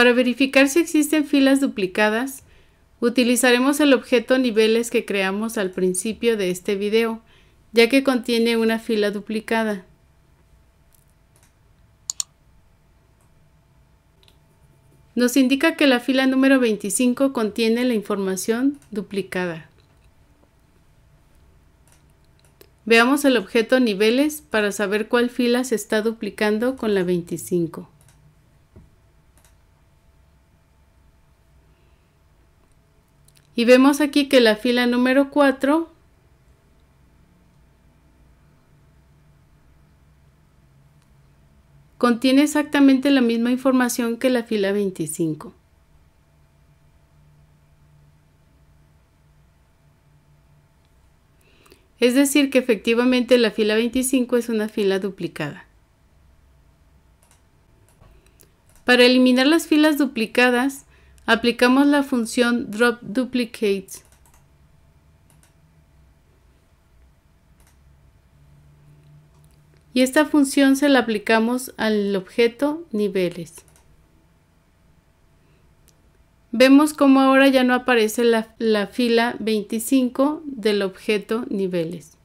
Para verificar si existen filas duplicadas, utilizaremos el objeto niveles que creamos al principio de este video, ya que contiene una fila duplicada. Nos indica que la fila número 25 contiene la información duplicada. Veamos el objeto niveles para saber cuál fila se está duplicando con la 25. Y vemos aquí que la fila número 4 contiene exactamente la misma información que la fila 25. Es decir, que efectivamente la fila 25 es una fila duplicada. Para eliminar las filas duplicadas, Aplicamos la función drop duplicates. Y esta función se la aplicamos al objeto niveles. Vemos como ahora ya no aparece la, la fila 25 del objeto niveles.